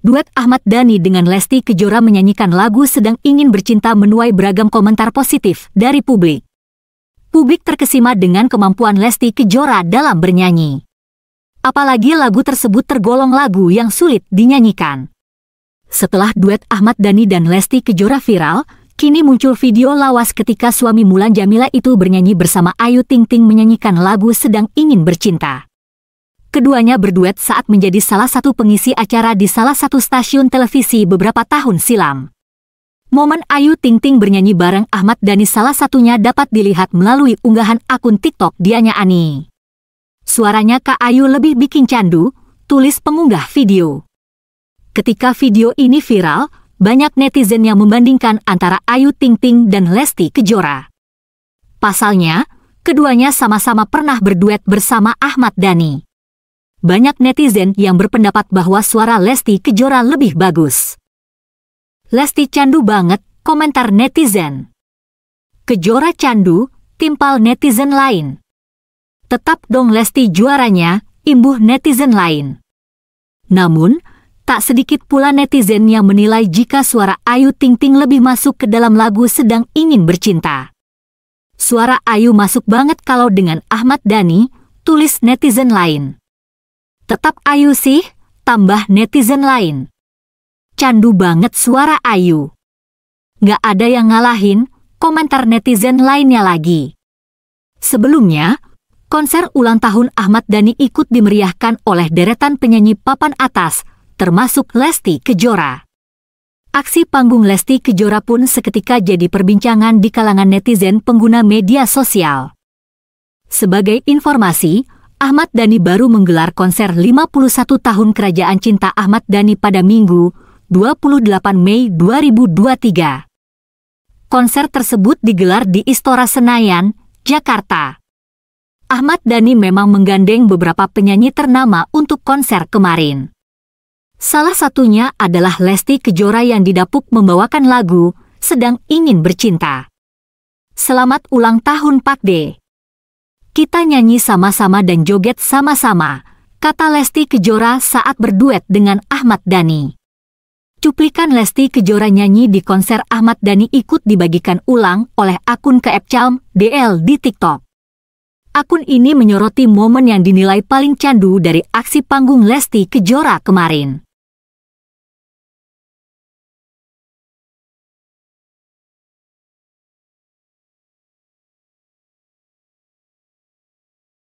Duet Ahmad Dhani dengan Lesti Kejora menyanyikan lagu Sedang Ingin Bercinta menuai beragam komentar positif dari publik. Publik terkesima dengan kemampuan Lesti Kejora dalam bernyanyi. Apalagi lagu tersebut tergolong lagu yang sulit dinyanyikan. Setelah duet Ahmad Dhani dan Lesti Kejora viral, kini muncul video lawas ketika suami Mulan Jamila itu bernyanyi bersama Ayu Ting Ting menyanyikan lagu Sedang Ingin Bercinta. Keduanya berduet saat menjadi salah satu pengisi acara di salah satu stasiun televisi beberapa tahun silam. Momen Ayu Ting Ting bernyanyi bareng Ahmad Dhani salah satunya dapat dilihat melalui unggahan akun TikTok Dianya Ani. Suaranya Kak Ayu lebih bikin candu, tulis pengunggah video. Ketika video ini viral, banyak netizen yang membandingkan antara Ayu Ting Ting dan Lesti Kejora. Pasalnya, keduanya sama-sama pernah berduet bersama Ahmad Dhani banyak netizen yang berpendapat bahwa suara Lesti Kejora lebih bagus. Lesti candu banget, komentar netizen. Kejora candu, timpal netizen lain. Tetap dong Lesti juaranya, imbuh netizen lain. Namun, tak sedikit pula netizen yang menilai jika suara Ayu Ting Ting lebih masuk ke dalam lagu sedang ingin bercinta. Suara Ayu masuk banget kalau dengan Ahmad Dhani, tulis netizen lain. Tetap Ayu sih, tambah netizen lain. Candu banget suara Ayu. Gak ada yang ngalahin komentar netizen lainnya lagi. Sebelumnya, konser ulang tahun Ahmad Dhani ikut dimeriahkan oleh deretan penyanyi papan atas, termasuk Lesti Kejora. Aksi panggung Lesti Kejora pun seketika jadi perbincangan di kalangan netizen pengguna media sosial. Sebagai informasi, Ahmad Dhani baru menggelar konser 51 tahun Kerajaan Cinta Ahmad Dhani pada Minggu, 28 Mei 2023. Konser tersebut digelar di Istora Senayan, Jakarta. Ahmad Dhani memang menggandeng beberapa penyanyi ternama untuk konser kemarin. Salah satunya adalah Lesti Kejora yang didapuk membawakan lagu Sedang Ingin Bercinta. Selamat ulang tahun Pak D. Kita nyanyi sama-sama dan joget sama-sama, kata Lesti Kejora saat berduet dengan Ahmad Dhani. Cuplikan Lesti Kejora nyanyi di konser Ahmad Dhani ikut dibagikan ulang oleh akun Keepcalm DL di TikTok. Akun ini menyoroti momen yang dinilai paling candu dari aksi panggung Lesti Kejora kemarin.